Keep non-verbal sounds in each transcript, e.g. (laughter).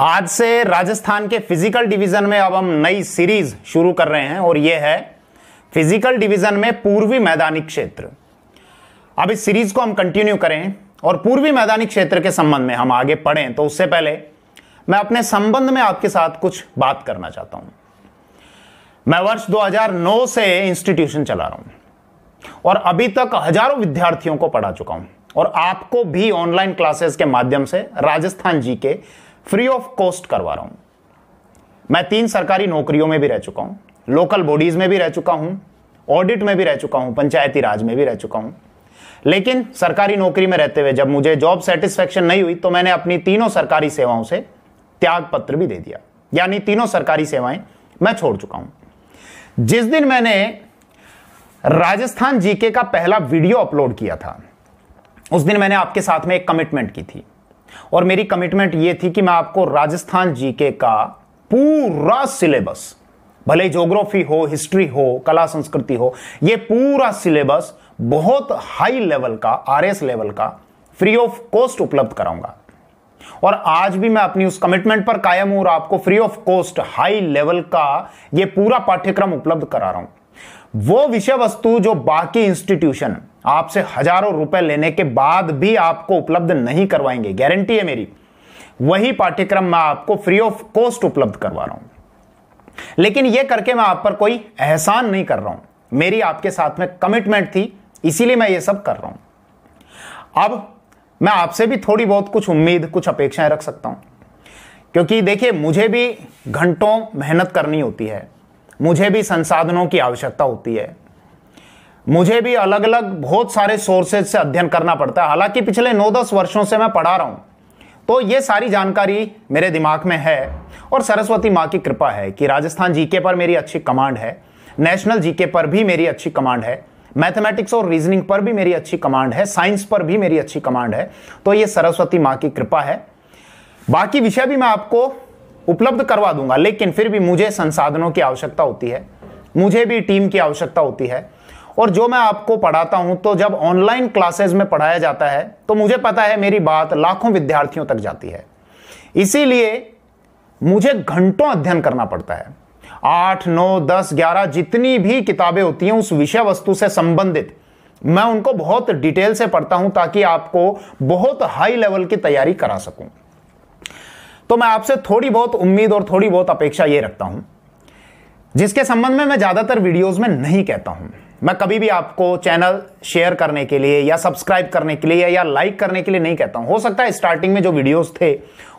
आज से राजस्थान के फिजिकल डिवीजन में अब हम नई सीरीज शुरू कर रहे हैं और यह है फिजिकल डिवीजन में पूर्वी मैदानी क्षेत्र अब इस सीरीज को हम कंटिन्यू करें और पूर्वी मैदानी क्षेत्र के संबंध में हम आगे पढ़ें तो उससे पहले मैं अपने संबंध में आपके साथ कुछ बात करना चाहता हूं मैं वर्ष 2009 से इंस्टीट्यूशन चला रहा हूं और अभी तक हजारों विद्यार्थियों को पढ़ा चुका हूं और आपको भी ऑनलाइन क्लासेस के माध्यम से राजस्थान जी के फ्री ऑफ कॉस्ट करवा रहा हूं मैं तीन सरकारी नौकरियों में भी रह चुका हूं लोकल बॉडीज में भी रह चुका हूं ऑडिट में भी रह चुका हूं पंचायती राज में भी रह चुका हूं लेकिन सरकारी नौकरी में रहते हुए जब मुझे जॉब सेटिस्फेक्शन नहीं हुई तो मैंने अपनी तीनों सरकारी सेवाओं से त्याग पत्र भी दे दिया यानी तीनों सरकारी सेवाएं मैं छोड़ चुका हूं जिस दिन मैंने राजस्थान जीके का पहला वीडियो अपलोड किया था उस दिन मैंने आपके साथ में एक कमिटमेंट की थी और मेरी कमिटमेंट ये थी कि मैं आपको राजस्थान जीके का पूरा सिलेबस भले ज्योग्राफी हो हिस्ट्री हो कला संस्कृति हो ये पूरा सिलेबस बहुत हाई लेवल का आरएस लेवल का फ्री ऑफ कॉस्ट उपलब्ध कराऊंगा और आज भी मैं अपनी उस कमिटमेंट पर कायम हूं और आपको free of cost high level का यह पूरा पाठ्यक्रम उपलब्ध करा रहा हूं वो विषय वस्तु जो बाकी इंस्टीट्यूशन आपसे हजारों रुपए लेने के बाद भी आपको उपलब्ध नहीं करवाएंगे गारंटी है मेरी वही पाठ्यक्रम मैं आपको फ्री ऑफ कॉस्ट उपलब्ध करवा रहा हूं लेकिन यह करके मैं आप पर कोई एहसान नहीं कर रहा हूं मेरी आपके साथ में कमिटमेंट थी इसीलिए मैं ये सब कर रहा हूं अब मैं आपसे भी थोड़ी बहुत कुछ उम्मीद कुछ अपेक्षाएं रख सकता हूं क्योंकि देखिए मुझे भी घंटों मेहनत करनी होती है मुझे भी संसाधनों की आवश्यकता होती है मुझे भी अलग अलग बहुत सारे सोर्सेज से अध्ययन करना पड़ता है हालांकि पिछले नौ दस वर्षों से मैं पढ़ा रहा हूं तो ये सारी जानकारी मेरे दिमाग में है और सरस्वती माँ की कृपा है कि राजस्थान जीके पर मेरी अच्छी कमांड है नेशनल जीके पर भी मेरी अच्छी कमांड है मैथमेटिक्स और रीजनिंग पर भी मेरी अच्छी कमांड है साइंस पर भी मेरी अच्छी कमांड है तो ये सरस्वती माँ की कृपा है बाकी विषय भी मैं आपको उपलब्ध करवा दूंगा लेकिन फिर भी मुझे संसाधनों की आवश्यकता होती है मुझे भी टीम की आवश्यकता होती है और जो मैं आपको पढ़ाता हूं तो जब ऑनलाइन क्लासेस में पढ़ाया जाता है तो मुझे पता है मेरी बात लाखों विद्यार्थियों तक जाती है इसीलिए मुझे घंटों अध्ययन करना पड़ता है आठ नौ दस ग्यारह जितनी भी किताबें होती हैं उस विषय वस्तु से संबंधित मैं उनको बहुत डिटेल से पढ़ता हूं ताकि आपको बहुत हाई लेवल की तैयारी करा सकूं तो मैं आपसे थोड़ी बहुत उम्मीद और थोड़ी बहुत अपेक्षा ये रखता हूं जिसके संबंध में मैं ज़्यादातर वीडियोस में नहीं कहता हूं मैं कभी भी आपको चैनल शेयर करने के लिए या सब्सक्राइब करने के लिए या लाइक करने के लिए नहीं कहता हूं हो सकता है स्टार्टिंग में जो वीडियोस थे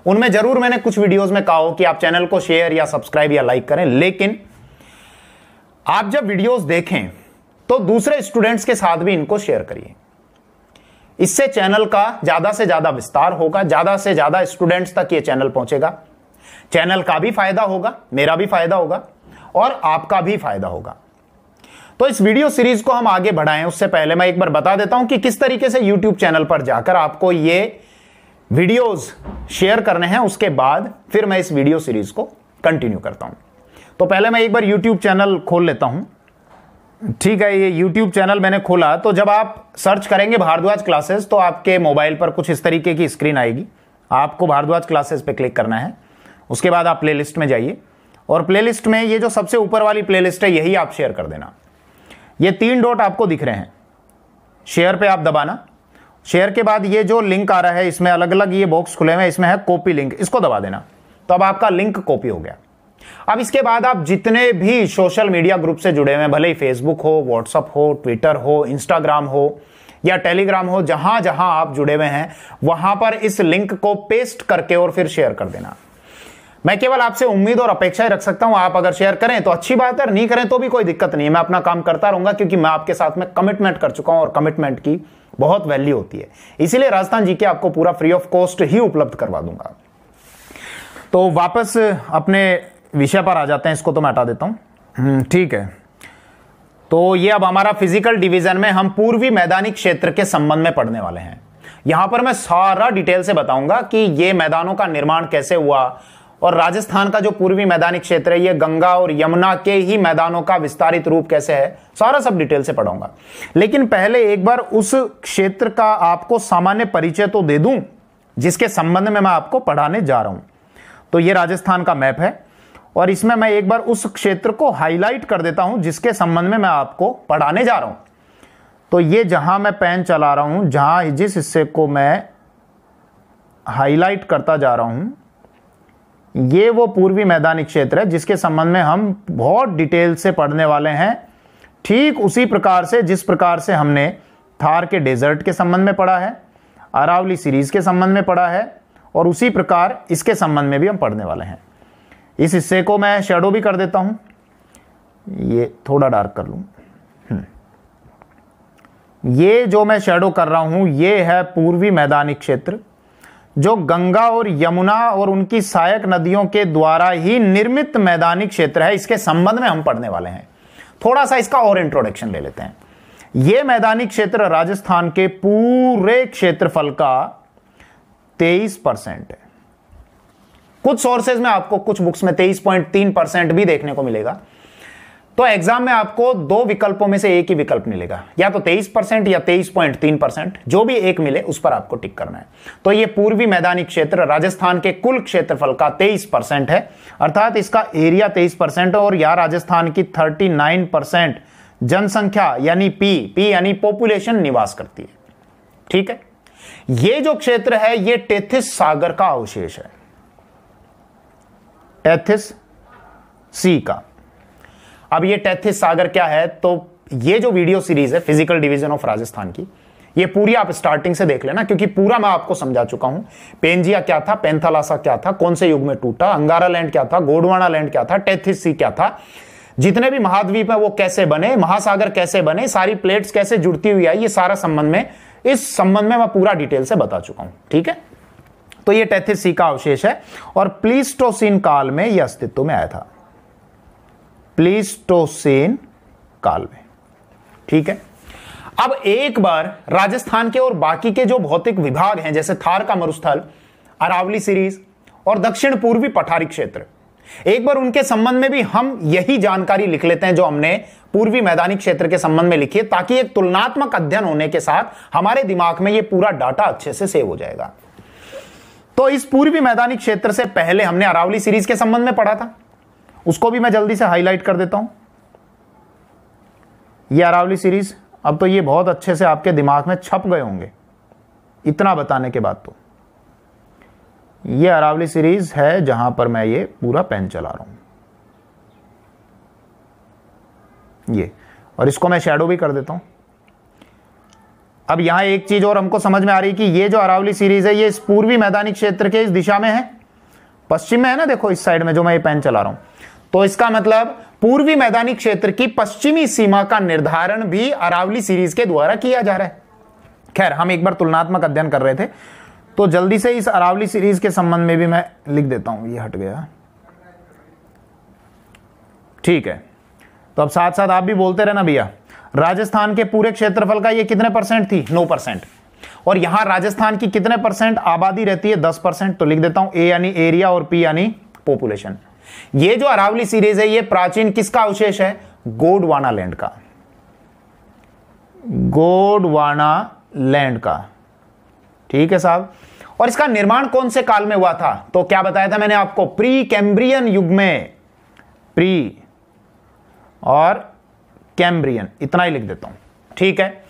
उनमें जरूर मैंने कुछ वीडियोस में कहा हो कि आप चैनल को शेयर या सब्सक्राइब या लाइक करें लेकिन आप जब वीडियोस देखें तो दूसरे स्टूडेंट्स के साथ भी इनको शेयर करिए इससे चैनल का ज़्यादा से ज़्यादा विस्तार होगा ज़्यादा से ज़्यादा स्टूडेंट्स तक ये चैनल पहुंचेगा चैनल का भी फायदा होगा मेरा भी फायदा होगा और आपका भी फायदा होगा तो इस वीडियो सीरीज को हम आगे बढ़ाएं उससे पहले मैं एक बार बता देता हूं कि किस तरीके से यूट्यूब चैनल पर जाकर आपको ये वीडियोस शेयर करने हैं उसके बाद फिर मैं इस वीडियो सीरीज को कंटिन्यू करता हूं तो पहले मैं एक बार यूट्यूब चैनल खोल लेता हूं ठीक है ये यूट्यूब चैनल मैंने खोला तो जब आप सर्च करेंगे भारद्वाज क्लासेस तो आपके मोबाइल पर कुछ इस तरीके की स्क्रीन आएगी आपको भारद्वाज क्लासेस पे क्लिक करना है उसके बाद आप प्लेलिस्ट में जाइए और प्लेलिस्ट में ये जो सबसे ऊपर वाली प्लेलिस्ट है यही आप शेयर कर देना ये तीन डॉट आपको दिख रहे हैं शेयर पे आप दबाना शेयर के बाद ये जो लिंक आ रहा है इसमें अलग अलग ये बॉक्स खुले हुए हैं इसमें है कॉपी लिंक इसको दबा देना तो अब आपका लिंक कॉपी हो गया अब इसके बाद आप जितने भी सोशल मीडिया ग्रुप से जुड़े हुए हैं भले ही फेसबुक हो व्हाट्सअप हो ट्विटर हो इंस्टाग्राम हो या टेलीग्राम हो जहां जहां आप जुड़े हुए हैं वहां पर इस लिंक को पेस्ट करके और फिर शेयर कर देना मैं केवल आपसे उम्मीद और अपेक्षा रख सकता हूं आप अगर शेयर करें तो अच्छी बात है नहीं करें तो भी कोई दिक्कत नहीं है मैं अपना काम करता रहूंगा क्योंकि मैं आपके साथ में कमिटमेंट कर चुका हूं और कमिटमेंट की बहुत वैल्यू होती है इसीलिए राजस्थान जी के आपको पूरा फ्री ऑफ कॉस्ट ही उपलब्ध करवा दूंगा तो वापस अपने विषय पर आ जाते हैं इसको तो मैं हटा देता हूँ हम्म, ठीक है तो ये अब हमारा फिजिकल डिवीजन में हम पूर्वी मैदानी क्षेत्र के संबंध में पढ़ने वाले हैं यहां पर मैं सारा डिटेल से बताऊंगा कि ये मैदानों का निर्माण कैसे हुआ और राजस्थान का जो पूर्वी मैदानी क्षेत्र है ये गंगा और यमुना के ही मैदानों का विस्तारित रूप कैसे है सारा सब डिटेल से पढ़ाऊंगा लेकिन पहले एक बार उस क्षेत्र का आपको सामान्य परिचय तो दे दूं जिसके संबंध में मैं आपको पढ़ाने जा रहा हूं तो ये राजस्थान का मैप है और इसमें मैं एक बार उस क्षेत्र को हाईलाइट कर देता हूं जिसके संबंध में मैं आपको पढ़ाने जा रहा हूं तो ये जहां मैं पेन चला रहा हूं जहां जिस हिस्से को मैं हाईलाइट करता जा रहा हूं ये वो पूर्वी मैदानी क्षेत्र है जिसके संबंध में हम बहुत डिटेल से पढ़ने वाले हैं ठीक उसी प्रकार से जिस प्रकार से हमने थार के डेजर्ट के संबंध में पढ़ा है अरावली सीरीज के संबंध में पढ़ा है और उसी प्रकार इसके संबंध में भी हम पढ़ने वाले हैं इस हिस्से को मैं शेडो भी कर देता हूँ ये थोड़ा डार्क कर लूँ हम्म। ये जो मैं शेडो कर रहा हूँ ये है पूर्वी मैदानी क्षेत्र जो गंगा और यमुना और उनकी सहायक नदियों के द्वारा ही निर्मित मैदानी क्षेत्र है इसके संबंध में हम पढ़ने वाले हैं थोड़ा सा इसका और इंट्रोडक्शन ले लेते हैं यह मैदानी क्षेत्र राजस्थान के पूरे क्षेत्रफल का तेईस परसेंट है कुछ सोर्सेज में आपको कुछ बुक्स में तेईस पॉइंट तीन परसेंट भी देखने को मिलेगा तो एग्जाम में आपको दो विकल्पों में से एक ही विकल्प मिलेगा या तो 23 परसेंट या 23.3 परसेंट जो भी एक मिले उस पर आपको टिक करना है तो ये पूर्वी मैदानी क्षेत्र राजस्थान के कुल क्षेत्रफल का 23 परसेंट है अर्थात इसका एरिया 23 परसेंट और यह राजस्थान की 39 परसेंट जनसंख्या यानी पी पी यानी पॉपुलेशन निवास करती है ठीक है ये जो क्षेत्र है ये टेथिस सागर का अवशेष है टेथिस सी का अब ये टैथिस सागर क्या है तो ये जो वीडियो सीरीज है फिजिकल डिवीजन ऑफ राजस्थान की ये पूरी आप स्टार्टिंग से देख लेना क्योंकि पूरा मैं आपको समझा चुका हूं पेंजिया क्या था पेंथालासा क्या था कौन से युग में टूटा अंगारा लैंड क्या था गोडवाना लैंड क्या था टेथिस सी क्या था जितने भी महाद्वीप है वो कैसे बने महासागर कैसे बने सारी प्लेट्स कैसे जुड़ती हुई आई ये सारा संबंध में इस संबंध में मैं पूरा डिटेल से बता चुका हूं ठीक है तो ये टेथिस सी का अवशेष है और प्लीस्टोसिन काल में यह अस्तित्व में आया था प्लीस्टोसेन काल में ठीक है अब एक बार राजस्थान के और बाकी के जो भौतिक विभाग हैं जैसे थार का मरुस्थल अरावली सीरीज और दक्षिण पूर्वी पठारी क्षेत्र एक बार उनके संबंध में भी हम यही जानकारी लिख लेते हैं जो हमने पूर्वी मैदानी क्षेत्र के संबंध में लिखी है ताकि एक तुलनात्मक अध्ययन होने के साथ हमारे दिमाग में यह पूरा डाटा अच्छे से सेव हो जाएगा तो इस पूर्वी मैदानी क्षेत्र से पहले हमने अरावली सीरीज के संबंध में पढ़ा था उसको भी मैं जल्दी से हाईलाइट कर देता हूं ये अरावली सीरीज़ अब तो ये बहुत अच्छे से आपके दिमाग में छप गए होंगे इतना बताने के बाद तो ये अरावली सीरीज़ है जहां पर मैं ये पूरा पेन चला रहा हूं ये और इसको मैं शेडो भी कर देता हूं अब यहां एक चीज़ और हमको समझ में आ रही कि ये जो अरावली सीरीज़ है ये इस पूर्वी मैदानी क्षेत्र के इस दिशा में है पश्चिम में है ना देखो इस साइड में जो मैं ये पेन चला रहा हूं तो इसका मतलब पूर्वी मैदानी क्षेत्र की पश्चिमी सीमा का निर्धारण भी अरावली सीरीज के द्वारा किया जा रहा है खैर हम एक बार तुलनात्मक अध्ययन कर रहे थे तो जल्दी से इस अरावली सीरीज के संबंध में भी मैं लिख देता हूं ये हट गया ठीक है तो अब साथ साथ आप भी बोलते रहना भैया राजस्थान के पूरे क्षेत्रफल का ये कितने परसेंट थी नौ परसेंट और यहां राजस्थान की कितने परसेंट आबादी रहती है दस परसेंट तो लिख देता हूं ए यानी एरिया और पी यानी पॉपुलेशन ये जो अरावली सीरीज है ये प्राचीन किसका अवशेष है गोडवाना लैंड का गोडवाना लैंड का ठीक है साहब और इसका निर्माण कौन से काल में हुआ था तो क्या बताया था मैंने आपको प्री कैम्ब्रियन युग में प्री और कैम्ब्रियन इतना ही लिख देता हूं ठीक है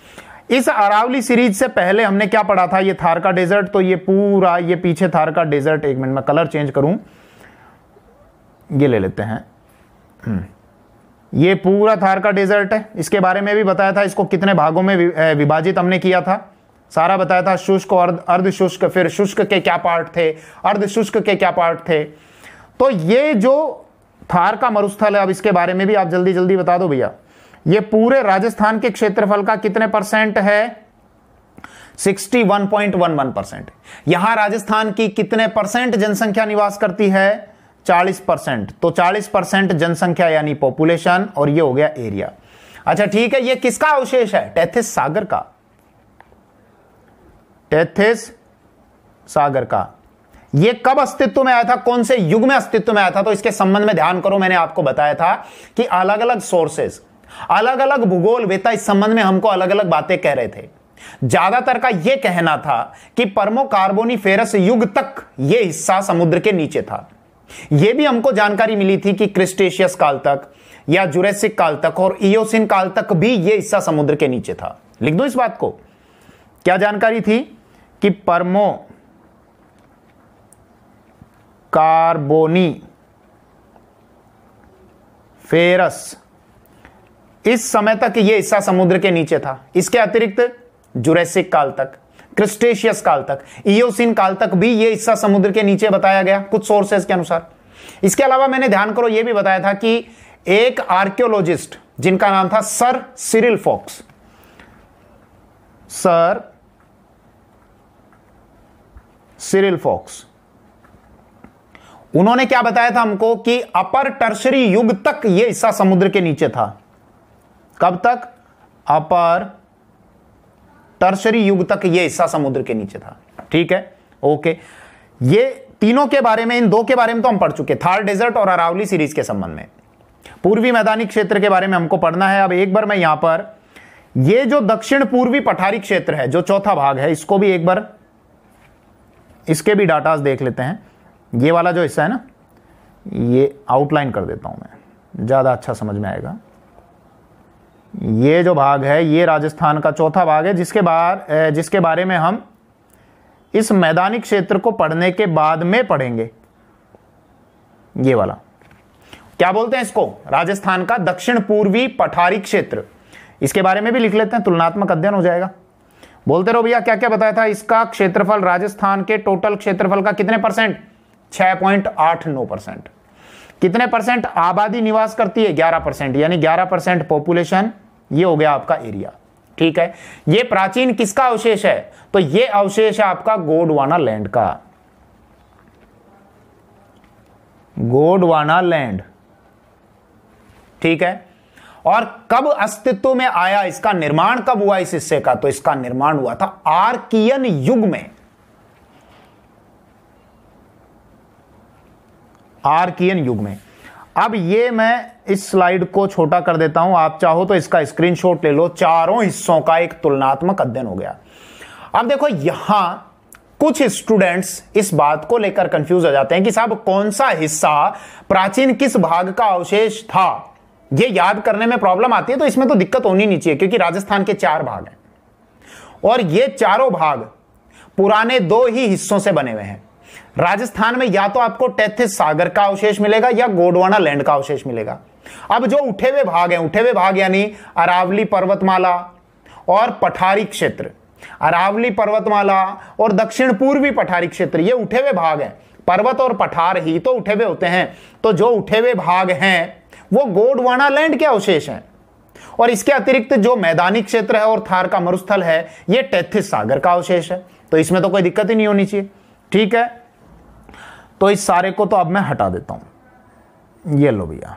इस अरावली सीरीज से पहले हमने क्या पढ़ा था ये थार का डेजर्ट तो ये पूरा ये पीछे थार का डेजर्ट एक मिनट में कलर चेंज करूं ये ले लेते हैं हम्म। ये पूरा थार का डेजर्ट है इसके बारे में भी बताया था इसको कितने भागों में विभाजित हमने किया था सारा बताया था शुष्क और अर्ध शुष्क फिर शुष्क के क्या पार्ट थे अर्ध शुष्क के क्या पार्ट थे तो ये जो थार का मरुस्थल है अब इसके बारे में भी आप जल्दी जल्दी बता दो भैया ये पूरे राजस्थान के क्षेत्रफल का कितने परसेंट है 61.11 परसेंट यहां राजस्थान की कितने परसेंट जनसंख्या निवास करती है चालीस परसेंट तो चालीस परसेंट जनसंख्या यानी पॉपुलेशन और ये हो गया एरिया अच्छा ठीक है ये किसका अवशेष है टैथिस सागर का टैथिस सागर का ये कब अस्तित्व में आया था कौन से युग में अस्तित्व में आया था तो इसके संबंध में ध्यान करो मैंने आपको बताया था कि अलग अलग सोर्सेस अलग अलग भूगोल वेता इस संबंध में हमको अलग अलग बातें कह रहे थे ज्यादातर का यह कहना था कि परमो फेरस युग तक यह हिस्सा समुद्र के नीचे था यह भी हमको जानकारी मिली थी कि क्रिस्टेशियस काल तक या जुरेसिक काल तक और इोसिन काल तक भी यह हिस्सा समुद्र के नीचे था लिख दो इस बात को क्या जानकारी थी कि परमो कार्बोनी फेरस इस समय तक यह हिस्सा समुद्र के नीचे था इसके अतिरिक्त जुरेसिक काल तक क्रिस्टेशियस काल तक इन काल तक भी ये हिस्सा समुद्र के नीचे बताया गया कुछ सोर्सेस के अनुसार इसके अलावा मैंने ध्यान करो ये भी बताया था कि एक आर्क्योलॉजिस्ट जिनका नाम था Sir Cyril Fox Sir Cyril Fox उन्होंने क्या बताया था हमको कि अपर टर्शरी युग तक यह हिस्सा समुद्र के नीचे था कब तक अपर टर्सरी युग तक ये हिस्सा समुद्र के नीचे था ठीक है ओके ये तीनों के बारे में इन दो के बारे में तो हम पढ़ चुके थार डेजर्ट और अरावली सीरीज के संबंध में पूर्वी मैदानी क्षेत्र के बारे में हमको पढ़ना है अब एक बार मैं यहां पर ये जो दक्षिण पूर्वी पठारी क्षेत्र है जो चौथा भाग है इसको भी एक बार इसके भी डाटास देख लेते हैं ये वाला जो हिस्सा है ना ये आउटलाइन कर देता हूं मैं ज़्यादा अच्छा समझ में आएगा ये जो भाग है ये राजस्थान का चौथा भाग है जिसके बार जिसके बारे में हम इस मैदानी क्षेत्र को पढ़ने के बाद में पढ़ेंगे ये वाला क्या बोलते हैं इसको राजस्थान का दक्षिण पूर्वी पठारी क्षेत्र इसके बारे में भी लिख लेते हैं तुलनात्मक अध्ययन हो जाएगा बोलते रहो भैया क्या क्या बताया था इसका क्षेत्रफल राजस्थान के टोटल क्षेत्रफल का कितने परसेंट छह पॉइंट आठ नौ परसेंट कितने परसेंट आबादी निवास करती है ग्यारह परसेंट यानी ग्यारह परसेंट पॉपुलेशन ये हो गया आपका एरिया ठीक है ये प्राचीन किसका अवशेष है तो ये अवशेष है आपका गोडवाना लैंड का गोडवाना लैंड ठीक है और कब अस्तित्व में आया इसका निर्माण कब हुआ इस हिस्से का तो इसका निर्माण हुआ था आर्कियन युग में आर्कियन युग में अब ये मैं इस स्लाइड को छोटा कर देता हूं आप चाहो तो इसका स्क्रीनशॉट ले लो चारों हिस्सों का एक तुलनात्मक अध्ययन हो गया अब देखो यहां कुछ स्टूडेंट्स इस बात को लेकर कंफ्यूज हो जाते हैं कि साहब कौन सा हिस्सा प्राचीन किस भाग का अवशेष था यह याद करने में प्रॉब्लम आती है तो इसमें तो दिक्कत होनी नहीं चाहिए क्योंकि राजस्थान के चार भाग हैं और ये चारों भाग पुराने दो ही हिस्सों से बने हुए हैं राजस्थान में या तो आपको टैथिस सागर का अवशेष मिलेगा या गोडवाना लैंड का अवशेष मिलेगा अब जो उठे हुए भाग हैं उठे हुए भाग यानी अरावली पर्वतमाला और पठारी क्षेत्र अरावली पर्वतमाला और दक्षिण पूर्वी पठारी क्षेत्र ये उठे हुए भाग हैं पर्वत और पठार ही तो उठे हुए होते हैं तो जो उठे हुए भाग हैं वो गोडवाना लैंड के अवशेष हैं और इसके अतिरिक्त जो मैदानी क्षेत्र है और थार का मरुस्थल है ये टैथिस सागर का अवशेष है तो इसमें तो कोई दिक्कत ही नहीं होनी चाहिए ठीक है तो इस सारे को तो अब मैं हटा देता हूं ये लो भैया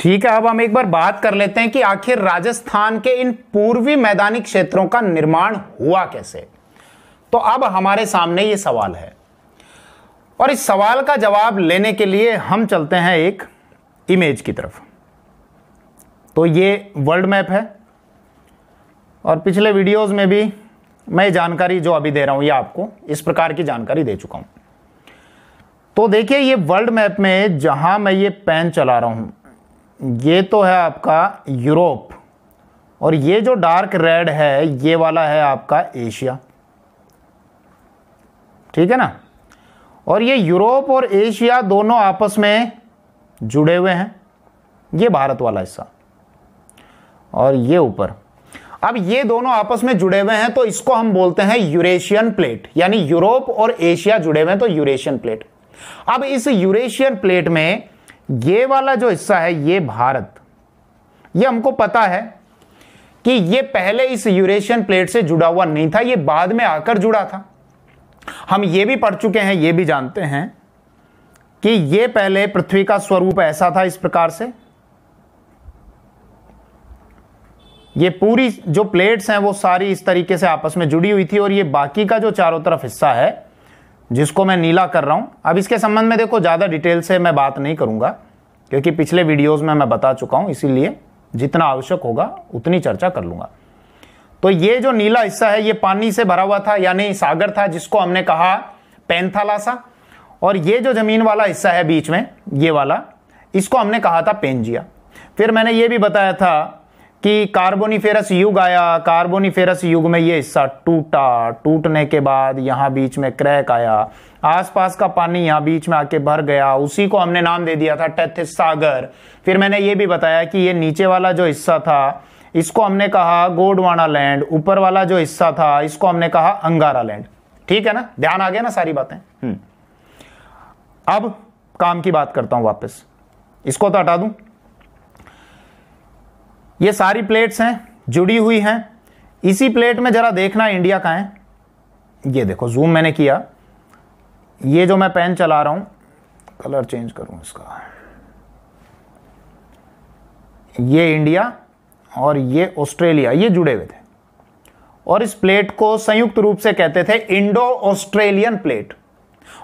ठीक है अब हम एक बार बात कर लेते हैं कि आखिर राजस्थान के इन पूर्वी मैदानी क्षेत्रों का निर्माण हुआ कैसे तो अब हमारे सामने ये सवाल है और इस सवाल का जवाब लेने के लिए हम चलते हैं एक इमेज की तरफ तो ये वर्ल्ड मैप है और पिछले वीडियोस में भी मैं जानकारी जो अभी दे रहा हूं ये आपको इस प्रकार की जानकारी दे चुका हूं तो देखिए ये वर्ल्ड मैप में जहां मैं ये पेन चला रहा हूं ये तो है आपका यूरोप और ये जो डार्क रेड है ये वाला है आपका एशिया ठीक है ना और ये यूरोप और एशिया दोनों आपस में जुड़े हुए हैं ये भारत वाला हिस्सा और ये ऊपर अब ये दोनों आपस में जुड़े हुए हैं तो इसको हम बोलते हैं यूरेशियन प्लेट यानी यूरोप और एशिया जुड़े हुए हैं तो यूरेशियन प्लेट अब इस यूरेशियन प्लेट में ये वाला जो हिस्सा है ये भारत ये हमको पता है कि ये पहले इस यूरेशियन प्लेट से जुड़ा हुआ नहीं था ये बाद में आकर जुड़ा था हम ये भी पढ़ चुके हैं ये भी जानते हैं कि ये पहले पृथ्वी का स्वरूप ऐसा था इस प्रकार से ये पूरी जो प्लेट्स हैं वो सारी इस तरीके से आपस में जुड़ी हुई थी और ये बाकी का जो चारों तरफ हिस्सा है जिसको मैं नीला कर रहा हूं अब इसके संबंध में देखो ज़्यादा डिटेल से मैं बात नहीं करूंगा क्योंकि पिछले वीडियोस में मैं बता चुका हूं इसीलिए जितना आवश्यक होगा उतनी चर्चा कर लूंगा तो ये जो नीला हिस्सा है ये पानी से भरा हुआ था यानी सागर था जिसको हमने कहा पेंथालासा और ये जो जमीन वाला हिस्सा है बीच में ये वाला इसको हमने कहा था पेंजिया फिर मैंने ये भी बताया था कि कार्बोनिफेरस युग आया कार्बोनिफेरस युग में ये हिस्सा टूटा टूटने के बाद यहाँ बीच में क्रैक आया आसपास का पानी यहाँ बीच में आके भर गया उसी को हमने नाम दे दिया था टैथिस सागर फिर मैंने ये भी बताया कि ये नीचे वाला जो हिस्सा था इसको हमने कहा गोडवाना लैंड ऊपर वाला जो हिस्सा था इसको हमने कहा अंगारा लैंड ठीक है ना ध्यान आ गया ना सारी बातें हम्म। अब काम की बात करता हूं वापस इसको तो हटा दूं ये सारी प्लेट्स हैं जुड़ी हुई हैं इसी प्लेट में ज़रा देखना इंडिया का है ये देखो जूम मैंने किया ये जो मैं पेन चला रहा हूं कलर चेंज करूं इसका ये इंडिया और ये ऑस्ट्रेलिया ये जुड़े हुए थे और इस प्लेट को संयुक्त रूप से कहते थे इंडो ऑस्ट्रेलियन प्लेट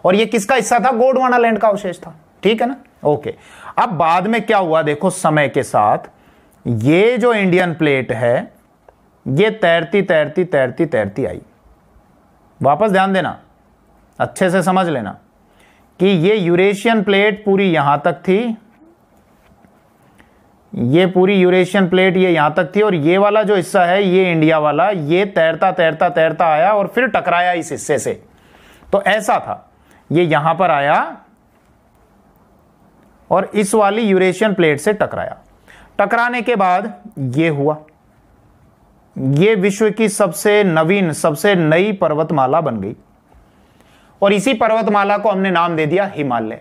और ये किसका हिस्सा था गोडवाना लैंड का अवशेष था ठीक है ना ओके अब बाद में क्या हुआ देखो समय के साथ ये जो इंडियन प्लेट है ये तैरती तैरती तैरती तैरती आई वापस ध्यान देना अच्छे से समझ लेना कि ये यूरेशियन प्लेट पूरी यहां तक थी ये पूरी यूरेशियन प्लेट ये यहां तक थी और ये वाला जो हिस्सा है ये इंडिया वाला ये तैरता तैरता तैरता आया और फिर टकराया इस हिस्से से तो ऐसा था ये यहां पर आया और इस वाली यूरेशियन प्लेट से टकराया टकराने के बाद यह हुआ ये विश्व की सबसे नवीन सबसे नई पर्वतमाला बन गई और इसी पर्वतमाला को हमने नाम दे दिया हिमालय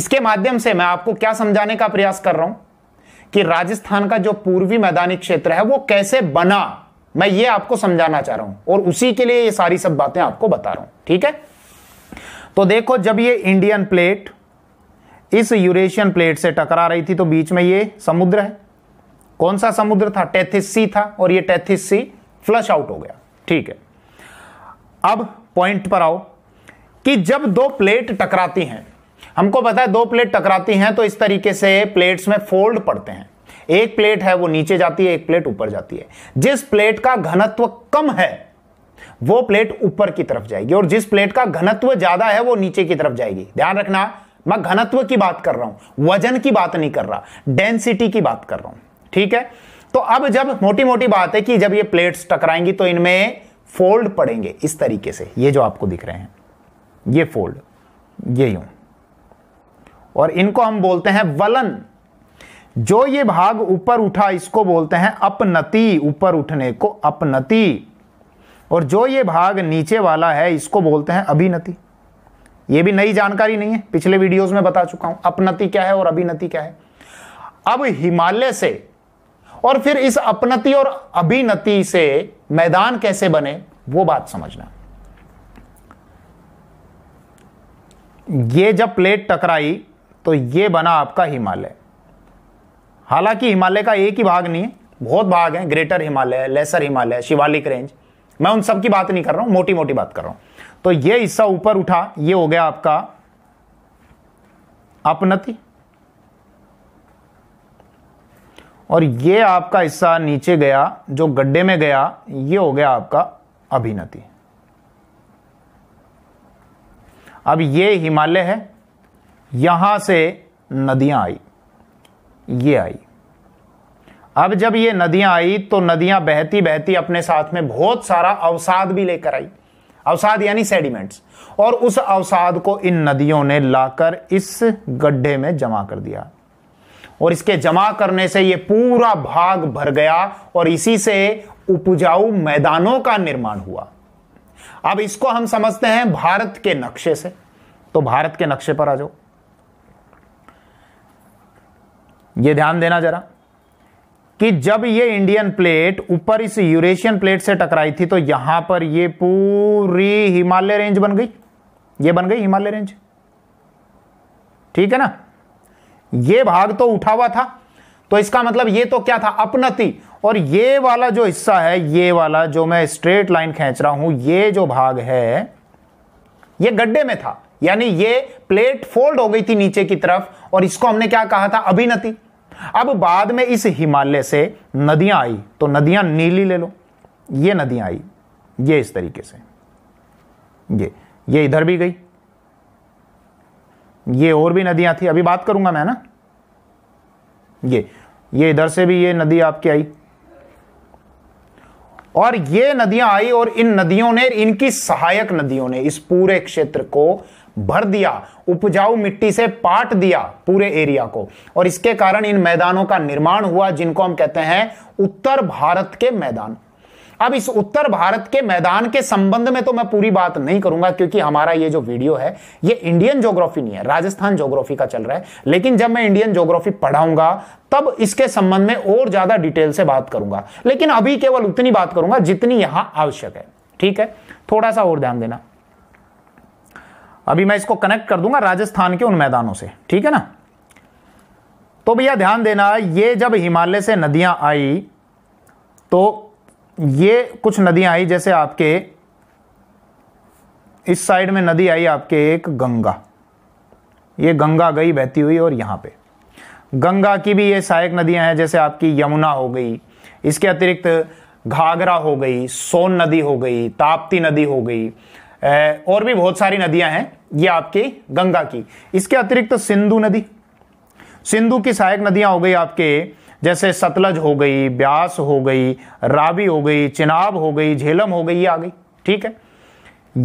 इसके माध्यम से मैं आपको क्या समझाने का प्रयास कर रहा हूं कि राजस्थान का जो पूर्वी मैदानी क्षेत्र है वो कैसे बना मैं ये आपको समझाना चाह रहा हूं और उसी के लिए ये सारी सब बातें आपको बता रहा हूं ठीक है तो देखो जब ये इंडियन प्लेट इस यूरेशियन प्लेट से टकरा रही थी तो बीच में ये समुद्र है कौन सा समुद्र था टेथिस सी था और ये टेथिस सी फ्लश आउट हो गया ठीक है अब पॉइंट पर आओ कि जब दो प्लेट टकराती हैं हमको पता है दो प्लेट टकराती हैं तो इस तरीके से प्लेट्स में फोल्ड पड़ते हैं एक प्लेट है वो नीचे जाती है एक प्लेट ऊपर जाती है जिस प्लेट का घनत्व कम है वो प्लेट ऊपर की तरफ जाएगी और जिस प्लेट का घनत्व ज्यादा है वो नीचे की तरफ जाएगी ध्यान रखना मैं घनत्व की बात कर रहा हूं वजन की बात नहीं कर रहा डेंसिटी की बात कर रहा हूं ठीक है तो अब जब मोटी मोटी बात है कि जब ये प्लेट्स टकराएंगी तो इनमें फोल्ड पड़ेंगे इस तरीके से ये जो आपको दिख रहे हैं ये फोल्ड ये यूं और इनको हम बोलते हैं वलन जो ये भाग ऊपर उठा इसको बोलते हैं अपनति ऊपर उठने को अपनति और जो ये भाग नीचे वाला है इसको बोलते हैं अभिनति ये भी नई जानकारी नहीं है पिछले वीडियोस में बता चुका हूं अपनति क्या है और अभिनति क्या है अब हिमालय से और फिर इस अपनति और अभिनति से मैदान कैसे बने वो बात समझना ये जब प्लेट टकराई तो ये बना आपका हिमालय हालांकि हिमालय का एक ही भाग नहीं है बहुत भाग है greater Himalaya lesser Himalaya Shivalik range मैं उन सब की बात नहीं कर रहा हूं मोटी मोटी बात कर रहा हूं तो ये हिस्सा ऊपर उठा ये हो गया आपका अपनति और ये आपका हिस्सा नीचे गया जो गड्ढे में गया ये हो गया आपका अभिनति अब ये हिमालय है यहां से नदियां आई ये आई अब जब ये नदियां आई तो नदियां बहती बहती अपने साथ में बहुत सारा अवसाद भी लेकर आई अवसाद यानी सेडिमेंट्स और उस अवसाद को इन नदियों ने लाकर इस गड्ढे में जमा कर दिया और इसके जमा करने से यह पूरा भाग भर गया और इसी से उपजाऊ मैदानों का निर्माण हुआ अब इसको हम समझते हैं भारत के नक्शे से तो भारत के नक्शे पर आ जाओ ये ध्यान देना जरा कि जब ये इंडियन प्लेट ऊपर इस यूरेशियन प्लेट से टकराई थी तो यहां पर ये पूरी हिमालय रेंज बन गई ये बन गई हिमालय रेंज ठीक है ना ये भाग तो उठा हुआ था तो इसका मतलब ये तो क्या था अपनति और ये वाला जो हिस्सा है ये वाला जो मैं स्ट्रेट लाइन खींच रहा हूं ये जो भाग है ये गड्ढे में था यानी ये प्लेट फोल्ड हो गई थी नीचे की तरफ और इसको हमने क्या कहा था अभिनति अब बाद में इस हिमालय से नदियां आई तो नदियां नीली ले लो ये नदियां आई ये इस तरीके से ये ये इधर भी गई ये और भी नदियां थी अभी बात करूंगा मैं ना ये ये इधर से भी ये नदी आपकी आई और ये नदियां आई और इन नदियों ने इनकी सहायक नदियों ने इस पूरे क्षेत्र को भर दिया उपजाऊ मिट्टी से पाट दिया पूरे एरिया को और इसके कारण इन मैदानों का निर्माण हुआ जिनको हम कहते हैं उत्तर भारत के मैदान अब इस उत्तर भारत के मैदान के संबंध में तो मैं पूरी बात नहीं करूंगा क्योंकि हमारा ये जो वीडियो है ये इंडियन ज्योग्राफी नहीं है राजस्थान ज्योग्राफी का चल रहा है लेकिन जब मैं इंडियन ज्योग्राफी पढ़ाऊंगा तब इसके संबंध में और ज्यादा डिटेल से बात करूंगा लेकिन अभी केवल उतनी बात करूंगा जितनी यहां आवश्यक है ठीक है थोड़ा सा और ध्यान देना अभी मैं इसको कनेक्ट कर दूंगा राजस्थान के उन मैदानों से ठीक है ना तो भैया ध्यान देना ये जब हिमालय से नदियां आई तो ये कुछ नदियां आई जैसे आपके इस साइड में नदी आई आपके एक गंगा ये गंगा गई बहती हुई और यहां पे गंगा की भी ये सहायक नदियां हैं जैसे आपकी यमुना हो गई इसके अतिरिक्त घाघरा हो गई सोन नदी हो गई ताप्ती नदी हो गई और भी बहुत सारी नदियां हैं ये आपकी गंगा की इसके अतिरिक्त तो सिंधु नदी सिंधु की सहायक नदियां हो गई आपके जैसे सतलज हो गई ब्यास हो गई रावी हो गई चिनाब हो गई झेलम हो गई ये आ गई ठीक है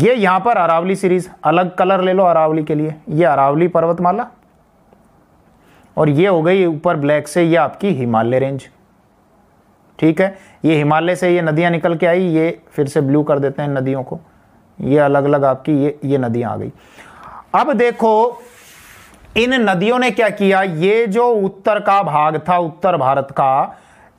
ये यहां पर अरावली सीरीज अलग कलर ले लो अरावली के लिए ये अरावली पर्वतमाला और ये हो गई ऊपर ब्लैक से ये आपकी हिमालय रेंज ठीक है ये हिमालय से ये नदियां निकल के आई ये फिर से ब्लू कर देते हैं नदियों को ये अलग अलग आपकी ये ये नदियां आ गई अब देखो इन नदियों ने क्या किया ये जो उत्तर का भाग था उत्तर भारत का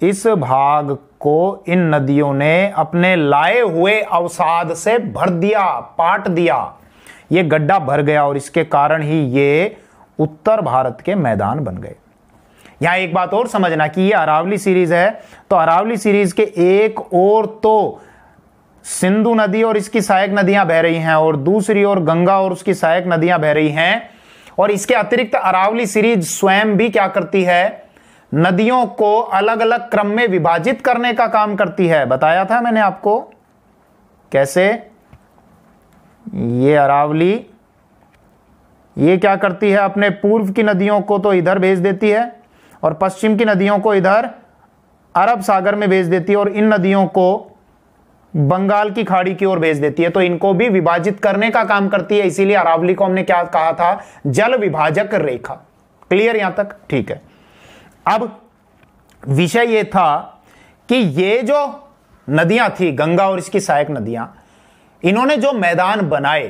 इस भाग को इन नदियों ने अपने लाए हुए अवसाद से भर दिया पाट दिया ये गड्ढा भर गया और इसके कारण ही ये उत्तर भारत के मैदान बन गए यहां एक बात और समझना कि ये अरावली सीरीज है तो अरावली सीरीज के एक और तो सिंधु नदी और इसकी सहायक नदियां बह रही हैं और दूसरी ओर गंगा और उसकी सहायक नदियां बह रही हैं और इसके अतिरिक्त अरावली सीरीज स्वयं भी क्या करती है नदियों को अलग अलग क्रम में विभाजित करने का काम करती है बताया था मैंने आपको कैसे ये अरावली ये क्या करती है अपने पूर्व की नदियों को तो इधर भेज देती है और पश्चिम की नदियों को इधर अरब सागर में भेज देती है और इन नदियों को बंगाल की खाड़ी की ओर भेज देती है तो इनको भी विभाजित करने का काम करती है इसीलिए अरावली को हमने क्या कहा था जल विभाजक रेखा क्लियर यहां तक ठीक है अब विषय यह था कि ये जो नदियां थी गंगा और इसकी सहायक नदियां इन्होंने जो मैदान बनाए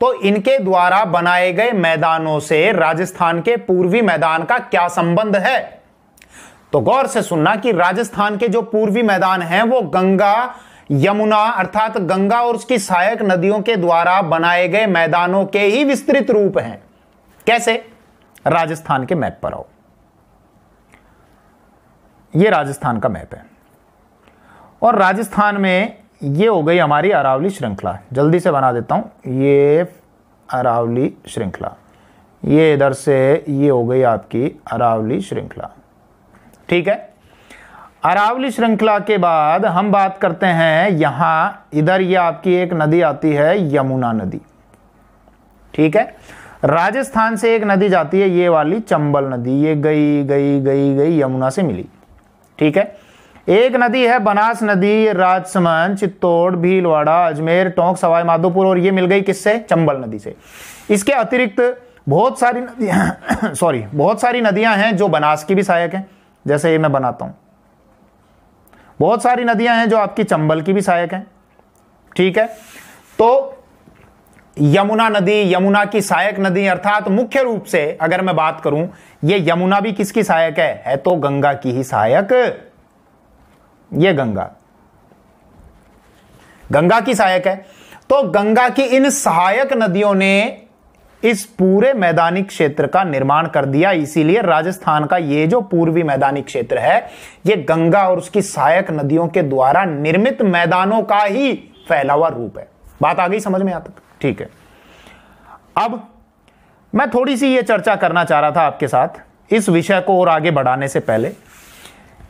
तो इनके द्वारा बनाए गए मैदानों से राजस्थान के पूर्वी मैदान का क्या संबंध है तो गौर से सुनना कि राजस्थान के जो पूर्वी मैदान हैं वो गंगा यमुना अर्थात गंगा और उसकी सहायक नदियों के द्वारा बनाए गए मैदानों के ही विस्तृत रूप हैं कैसे राजस्थान के मैप पर आओ ये राजस्थान का मैप है और राजस्थान में ये हो गई हमारी अरावली श्रृंखला जल्दी से बना देता हूं ये अरावली श्रृंखला ये इधर से ये हो गई आपकी अरावली श्रृंखला ठीक है अरावली श्रृंखला के बाद हम बात करते हैं यहां इधर ये आपकी एक नदी आती है यमुना नदी ठीक है राजस्थान से एक नदी जाती है ये वाली चंबल नदी ये गई गई गई गई यमुना से मिली ठीक है एक नदी है बनास नदी राजसमंद चित्तौड़ भीलवाड़ा अजमेर टोंक सवाई माधोपुर और ये मिल गई किससे चंबल नदी से इसके अतिरिक्त बहुत सारी नदियां सॉरी (coughs) बहुत सारी नदियां हैं जो बनास की भी सहायक हैं जैसे ये मैं बनाता हूं बहुत सारी नदियां हैं जो आपकी चंबल की भी सहायक हैं ठीक है तो यमुना नदी यमुना की सहायक नदी अर्थात मुख्य रूप से अगर मैं बात करूं ये यमुना भी किसकी सहायक है है तो गंगा की ही सहायक ये गंगा गंगा की सहायक है तो गंगा की इन सहायक नदियों ने इस पूरे मैदानी क्षेत्र का निर्माण कर दिया इसीलिए राजस्थान का ये जो पूर्वी मैदानी क्षेत्र है ये गंगा और उसकी सहायक नदियों के द्वारा निर्मित मैदानों का ही फैला हुआ रूप है बात आ गई समझ में आता ठीक है अब मैं थोड़ी सी ये चर्चा करना चाह रहा था आपके साथ इस विषय को और आगे बढ़ाने से पहले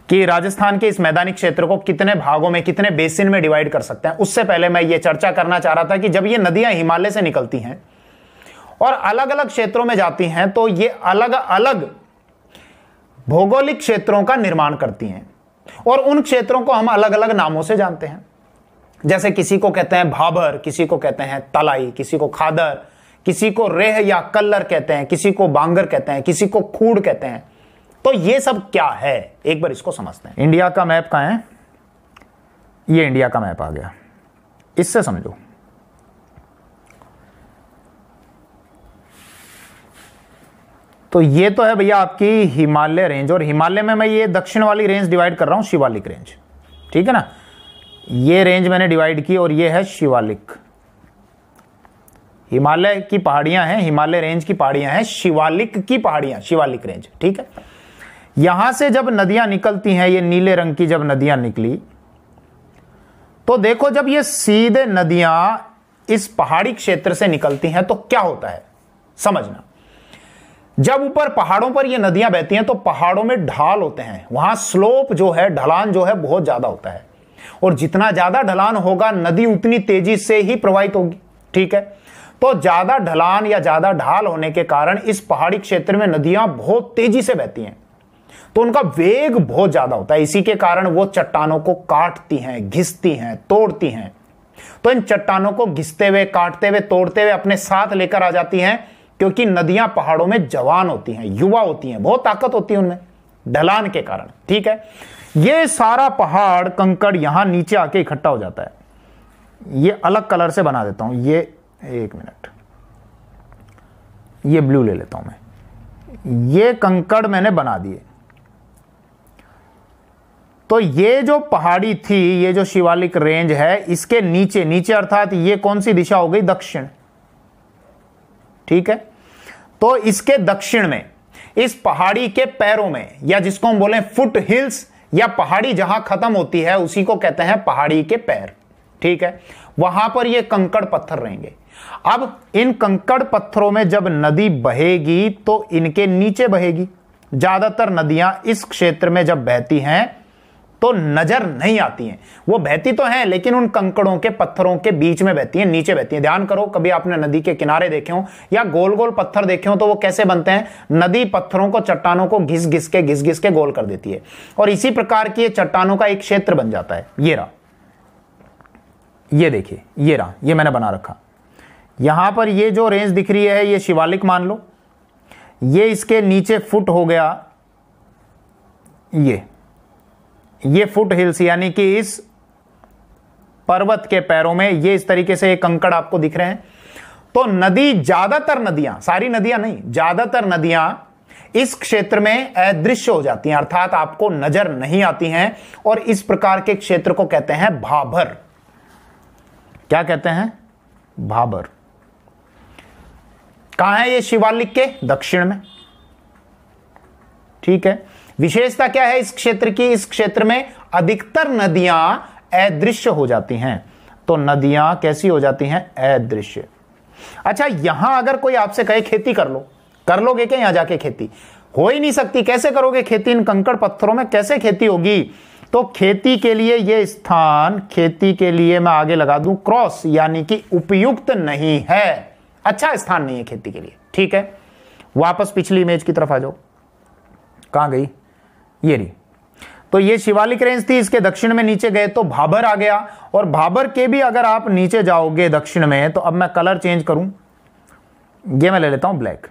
कि राजस्थान के इस मैदानी क्षेत्र को कितने भागों में कितने बेसिन में डिवाइड कर सकते हैं उससे पहले मैं ये चर्चा करना चाह रहा था कि जब ये नदियां हिमालय से निकलती हैं और अलग अलग क्षेत्रों में जाती हैं तो ये अलग अलग भौगोलिक क्षेत्रों का निर्माण करती हैं और उन क्षेत्रों को हम अलग अलग नामों से जानते हैं जैसे किसी को कहते हैं भाबर किसी को कहते हैं तलाई किसी को खादर किसी को रेह या कल्लर कहते हैं किसी को बांगर कहते हैं किसी को खूड़ कहते हैं तो ये सब क्या है एक बार इसको समझते हैं इंडिया का मैप कहा है ये इंडिया का मैप आ गया इससे समझो तो ये तो है भैया आपकी हिमालय रेंज और हिमालय में मैं ये दक्षिण वाली रेंज डिवाइड कर रहा हूँ शिवालिक रेंज ठीक है ना ये रेंज मैंने डिवाइड की और ये है शिवालिक हिमालय की पहाड़ियां हैं हिमालय रेंज की पहाड़ियां हैं शिवालिक की पहाड़ियां शिवालिक रेंज ठीक है यहां से जब नदियां निकलती हैं ये नीले रंग की जब नदियां निकली तो देखो जब ये सीधे नदियां इस पहाड़ी क्षेत्र से निकलती हैं तो क्या होता है समझना जब ऊपर पहाड़ों पर ये नदियां बहती हैं तो पहाड़ों में ढाल होते हैं वहां स्लोप जो है ढलान जो है बहुत ज्यादा होता है और जितना ज्यादा ढलान होगा नदी उतनी तेजी से ही प्रवाहित होगी ठीक है तो ज्यादा ढलान या ज्यादा ढाल होने के कारण इस पहाड़ी क्षेत्र में नदियां बहुत तेजी से बहती हैं तो उनका वेग बहुत ज्यादा होता है इसी के कारण वो चट्टानों को काटती हैं घिसती हैं तोड़ती हैं तो इन चट्टानों को घिसते हुए काटते हुए तोड़ते हुए अपने साथ लेकर आ जाती हैं क्योंकि नदियां पहाड़ों में जवान होती हैं युवा होती हैं बहुत ताकत होती है उनमें ढलान के कारण ठीक है ये सारा पहाड़ कंकड़ यहां नीचे आके इकट्ठा हो जाता है ये अलग कलर से बना देता हूं ये एक मिनट ये ब्लू ले लेता हूं मैं ये कंकड़ मैंने बना दिए तो ये जो पहाड़ी थी ये जो शिवालिक रेंज है इसके नीचे नीचे अर्थात ये कौन सी दिशा हो गई दक्षिण ठीक है तो इसके दक्षिण में इस पहाड़ी के पैरों में या जिसको हम बोले फुट हिल्स या पहाड़ी जहां खत्म होती है उसी को कहते हैं पहाड़ी के पैर ठीक है वहां पर ये कंकड़ पत्थर रहेंगे अब इन कंकड़ पत्थरों में जब नदी बहेगी तो इनके नीचे बहेगी ज्यादातर नदियां इस क्षेत्र में जब बहती हैं तो नजर नहीं आती हैं वो बहती तो हैं लेकिन उन कंकड़ों के पत्थरों के बीच में बहती हैं नीचे बहती हैं ध्यान करो कभी आपने नदी के किनारे देखे हो या गोल गोल पत्थर देखे हो तो वो कैसे बनते हैं नदी पत्थरों को चट्टानों को घिस घिस के घिस घिस के गोल कर देती है और इसी प्रकार की चट्टानों का एक क्षेत्र बन जाता है ये रहा ये देखिए ये रहा ये मैंने बना रखा यहां पर ये जो रेंज दिख रही है ये शिवालिक मान लो ये इसके नीचे फुट हो गया ये ये फुट हिल्स यानी कि इस पर्वत के पैरों में ये इस तरीके से कंकड़ आपको दिख रहे हैं तो नदी ज्यादातर नदियां सारी नदियां नहीं ज्यादातर नदियां इस क्षेत्र में अदृश्य हो जाती हैं अर्थात आपको नजर नहीं आती हैं और इस प्रकार के क्षेत्र को कहते हैं भाभर क्या कहते हैं भाभर कहां है ये शिवालिक के दक्षिण में ठीक है विशेषता क्या है इस क्षेत्र की इस क्षेत्र में अधिकतर नदियां अदृश्य हो जाती हैं तो नदियां कैसी हो जाती हैं अदृश्य अच्छा यहां अगर कोई आपसे कहे खेती कर लो कर लोगे क्या यहां जाके खेती हो ही नहीं सकती कैसे करोगे खेती इन कंकड़ पत्थरों में कैसे खेती होगी तो खेती के लिए यह स्थान खेती के लिए मैं आगे लगा दूं क्रॉस यानी कि उपयुक्त नहीं है अच्छा स्थान नहीं है खेती के लिए ठीक है वापस पिछली इमेज की तरफ आ जाओ कहां गई ये रही तो ये शिवालिक रेंज थी इसके दक्षिण में नीचे गए तो भाबर आ गया और भाबर के भी अगर आप नीचे जाओगे दक्षिण में तो अब मैं कलर चेंज करूं ये मैं ले लेता हूं ब्लैक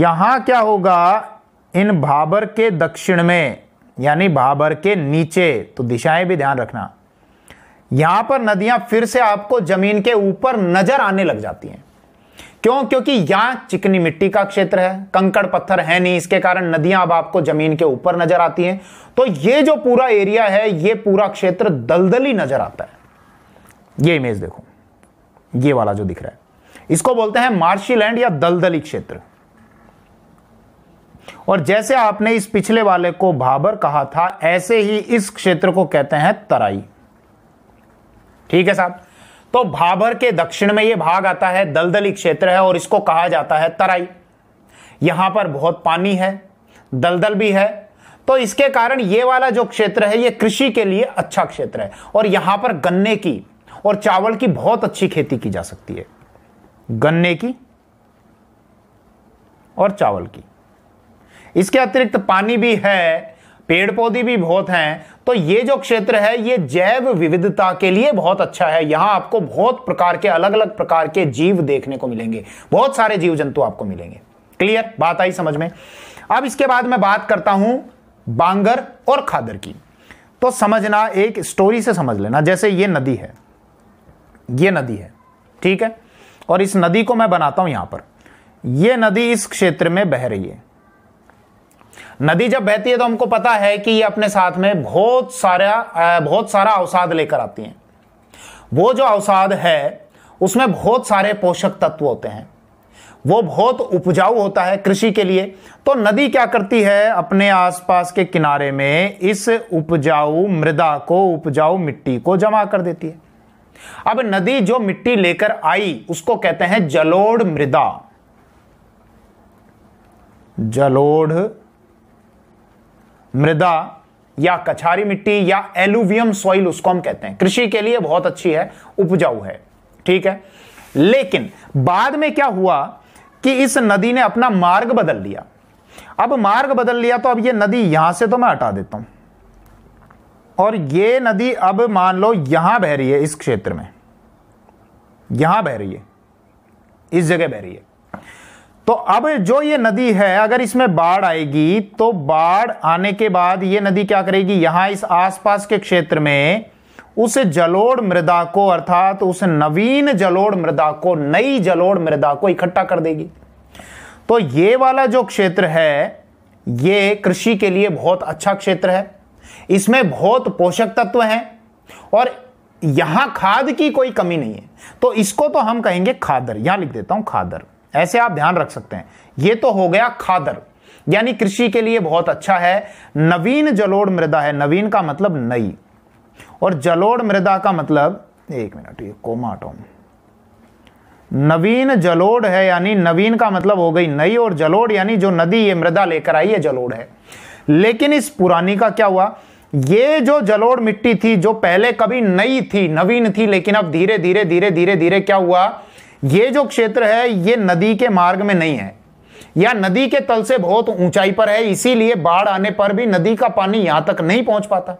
यहां क्या होगा इन भाबर के दक्षिण में यानी भाबर के नीचे तो दिशाएं भी ध्यान रखना यहां पर नदियां फिर से आपको जमीन के ऊपर नजर आने लग जाती हैं क्यों क्योंकि यहां चिकनी मिट्टी का क्षेत्र है कंकड़ पत्थर है नहीं इसके कारण नदियां अब आपको जमीन के ऊपर नजर आती हैं तो ये जो पूरा एरिया है ये पूरा क्षेत्र दलदली नजर आता है ये इमेज देखो ये वाला जो दिख रहा है इसको बोलते हैं मार्शी लैंड या दलदली क्षेत्र और जैसे आपने इस पिछले वाले को भाबर कहा था ऐसे ही इस क्षेत्र को कहते हैं तराई ठीक है साहब तो भाभर के दक्षिण में यह भाग आता है दलदली क्षेत्र है और इसको कहा जाता है तराई यहां पर बहुत पानी है दलदल भी है तो इसके कारण ये वाला जो क्षेत्र है ये कृषि के लिए अच्छा क्षेत्र है और यहां पर गन्ने की और चावल की बहुत अच्छी खेती की जा सकती है गन्ने की और चावल की इसके अतिरिक्त पानी भी है पेड़ पौधे भी बहुत हैं तो ये जो क्षेत्र है ये जैव विविधता के लिए बहुत अच्छा है यहां आपको बहुत प्रकार के अलग अलग प्रकार के जीव देखने को मिलेंगे बहुत सारे जीव जंतु आपको मिलेंगे क्लियर बात आई समझ में अब इसके बाद मैं बात करता हूं बांगर और खादर की तो समझना एक स्टोरी से समझ लेना जैसे ये नदी है ये नदी है ठीक है और इस नदी को मैं बनाता हूं यहां पर यह नदी इस क्षेत्र में बह रही है नदी जब बहती है तो हमको पता है कि ये अपने साथ में बहुत सारा बहुत सारा अवसाद लेकर आती है वो जो अवसाद है उसमें बहुत सारे पोषक तत्व होते हैं वो बहुत उपजाऊ होता है कृषि के लिए तो नदी क्या करती है अपने आसपास के किनारे में इस उपजाऊ मृदा को उपजाऊ मिट्टी को जमा कर देती है अब नदी जो मिट्टी लेकर आई उसको कहते हैं जलोढ़ मृदा जलोढ़ मृदा या कछारी मिट्टी या एलुवियम सॉइल उसको हम कहते हैं कृषि के लिए बहुत अच्छी है उपजाऊ है ठीक है लेकिन बाद में क्या हुआ कि इस नदी ने अपना मार्ग बदल लिया अब मार्ग बदल लिया तो अब यह नदी यहां से तो मैं हटा देता हूं और ये नदी अब मान लो यहां बह रही है इस क्षेत्र में यहां बह रही है इस जगह बह रही है तो अब जो ये नदी है अगर इसमें बाढ़ आएगी तो बाढ़ आने के बाद ये नदी क्या करेगी यहां इस आसपास के क्षेत्र में उस जलोड़ मृदा को अर्थात उस नवीन जलोड़ मृदा को नई जलोड़ मृदा को इकट्ठा कर देगी तो ये वाला जो क्षेत्र है ये कृषि के लिए बहुत अच्छा क्षेत्र है इसमें बहुत पोषक तत्व हैं और यहां खाद की कोई कमी नहीं है तो इसको तो हम कहेंगे खादर यहां लिख देता हूं खादर ऐसे आप ध्यान रख सकते हैं ये तो हो गया खादर यानी कृषि के लिए बहुत अच्छा है नवीन जलोड़ मृदा है नवीन का मतलब नई और जलोड़ मृदा का मतलब एक मिनट ये कोमाटोम नवीन जलोड़ है यानी नवीन का मतलब हो गई नई और जलोड़ यानी जो नदी ये मृदा लेकर आई है जलोड़ है लेकिन इस पुरानी का क्या हुआ ये जो जलोड़ मिट्टी थी जो पहले कभी नई थी नवीन थी लेकिन अब धीरे धीरे धीरे धीरे धीरे क्या हुआ ये जो क्षेत्र है ये नदी के मार्ग में नहीं है या नदी के तल से बहुत ऊंचाई पर है इसीलिए बाढ़ आने पर भी नदी का पानी यहां तक नहीं पहुंच पाता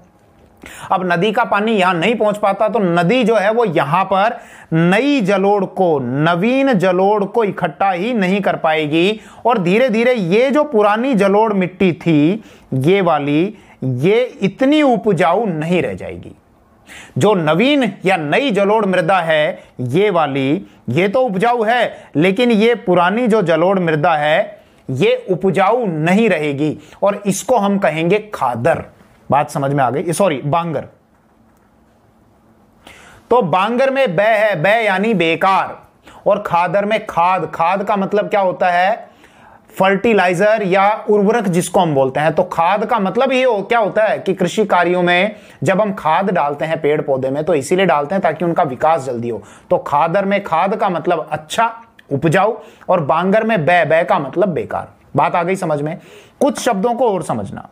अब नदी का पानी यहां नहीं पहुंच पाता तो नदी जो है वो यहां पर नई जलोड़ को नवीन जलोड़ को इकट्ठा ही नहीं कर पाएगी और धीरे धीरे ये जो पुरानी जलोड़ मिट्टी थी ये वाली ये इतनी उपजाऊ नहीं रह जाएगी जो नवीन या नई जलोढ़ मृदा है ये वाली ये तो उपजाऊ है लेकिन ये पुरानी जो जलोढ़ मृदा है ये उपजाऊ नहीं रहेगी और इसको हम कहेंगे खादर बात समझ में आ गई सॉरी बांगर तो बांगर में बै है बै यानी बेकार और खादर में खाद खाद का मतलब क्या होता है फर्टिलाइजर या उर्वरक जिसको हम बोलते हैं तो खाद का मतलब ये हो क्या होता है कि कृषि कार्यों में जब हम खाद डालते हैं पेड़ पौधे में तो इसीलिए डालते हैं ताकि उनका विकास जल्दी हो तो खादर में खाद का मतलब अच्छा उपजाऊ और बांगर में बै बै का मतलब बेकार बात आ गई समझ में कुछ शब्दों को और समझना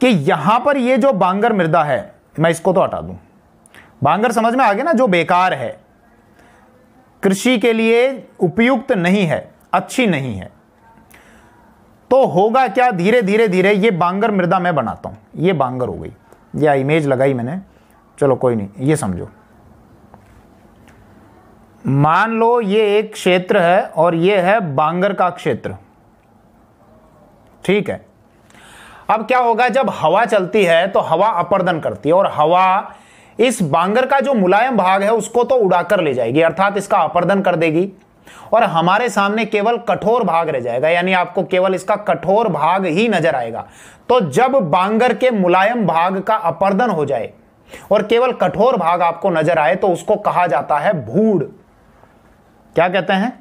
कि यहां पर ये जो बांगर मृदा है मैं इसको तो हटा दूं बांगर समझ में आ गया ना जो बेकार है कृषि के लिए उपयुक्त नहीं है अच्छी नहीं है तो होगा क्या धीरे धीरे धीरे ये बांगर मृदा मैं बनाता हूं ये बांगर हो गई या इमेज लगाई मैंने चलो कोई नहीं ये समझो मान लो ये एक क्षेत्र है और ये है बांगर का क्षेत्र ठीक है अब क्या होगा जब हवा चलती है तो हवा अपर्दन करती है और हवा इस बांगर का जो मुलायम भाग है उसको तो उड़ाकर ले जाएगी अर्थात इसका अपर्दन कर देगी और हमारे सामने केवल कठोर भाग रह जाएगा यानी आपको केवल इसका कठोर भाग ही नजर आएगा तो जब बांगर के मुलायम भाग का अपर्दन हो जाए और केवल कठोर भाग आपको नजर आए तो उसको कहा जाता है भूड़ क्या कहते हैं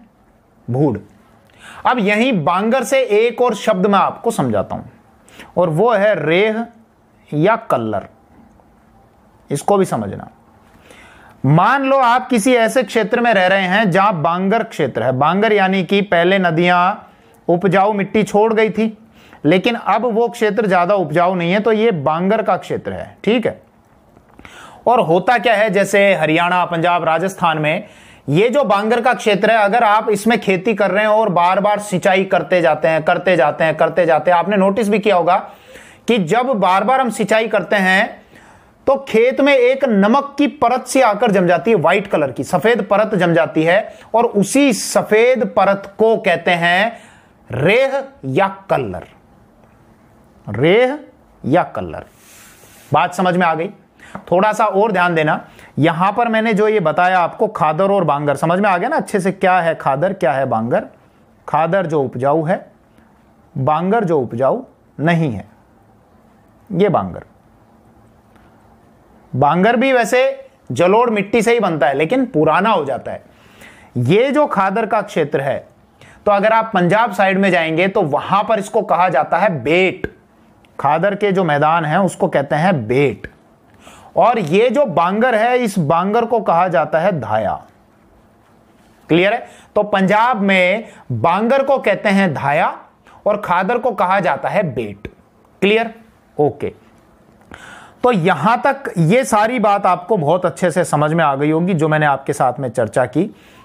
भूड़ अब यही बांगर से एक और शब्द मैं आपको समझाता हूं और वो है रेह या कल्लर इसको भी समझना मान लो आप किसी ऐसे क्षेत्र में रह रहे हैं जहां बांगर क्षेत्र है बांगर यानी कि पहले नदियां उपजाऊ मिट्टी छोड़ गई थी लेकिन अब वो क्षेत्र ज़्यादा उपजाऊ नहीं है तो ये बांगर का क्षेत्र है ठीक है और होता क्या है जैसे हरियाणा पंजाब राजस्थान में ये जो बांगर का क्षेत्र है अगर आप इसमें खेती कर रहे हैं और बार बार सिंचाई करते जाते हैं करते जाते हैं करते जाते हैं आपने नोटिस भी किया होगा कि जब बार बार हम सिंचाई करते हैं तो खेत में एक नमक की परत से आकर जम जाती है व्हाइट कलर की सफेद परत जम जाती है और उसी सफेद परत को कहते हैं रेह या कलर रेह या कलर बात समझ में आ गई थोड़ा सा और ध्यान देना यहां पर मैंने जो ये बताया आपको खादर और बांगर समझ में आ गया ना अच्छे से क्या है खादर क्या है बांगर खादर जो उपजाऊ है बांगर जो उपजाऊ नहीं है ये बांगर बांगर भी वैसे जलोड़ मिट्टी से ही बनता है लेकिन पुराना हो जाता है ये जो खादर का क्षेत्र है तो अगर आप पंजाब साइड में जाएंगे तो वहां पर इसको कहा जाता है बेट खादर के जो मैदान है उसको कहते हैं बेट और ये जो बांगर है इस बांगर को कहा जाता है धाया क्लियर है तो पंजाब में बांगर को कहते हैं धाया और खादर को कहा जाता है बेट क्लियर ओके okay. तो यहां तक ये सारी बात आपको बहुत अच्छे से समझ में आ गई होगी जो मैंने आपके साथ में चर्चा की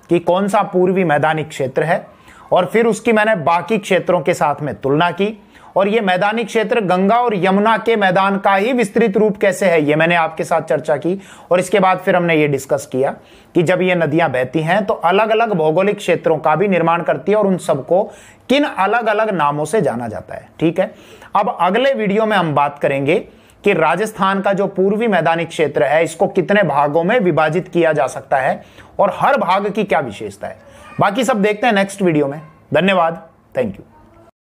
कि कौन सा पूर्वी मैदानी क्षेत्र है और फिर उसकी मैंने बाकी क्षेत्रों के साथ में तुलना की और ये मैदानी क्षेत्र गंगा और यमुना के मैदान का ही विस्तृत रूप कैसे है ये मैंने आपके साथ चर्चा की और इसके बाद फिर हमने ये डिस्कस किया कि जब ये नदियां बहती हैं तो अलग अलग भौगोलिक क्षेत्रों का भी निर्माण करती है और उन सबको किन अलग अलग नामों से जाना जाता है ठीक है अब अगले वीडियो में हम बात करेंगे कि राजस्थान का जो पूर्वी मैदानी क्षेत्र है इसको कितने भागों में विभाजित किया जा सकता है और हर भाग की क्या विशेषता है बाकी सब देखते हैं नेक्स्ट वीडियो में धन्यवाद थैंक यू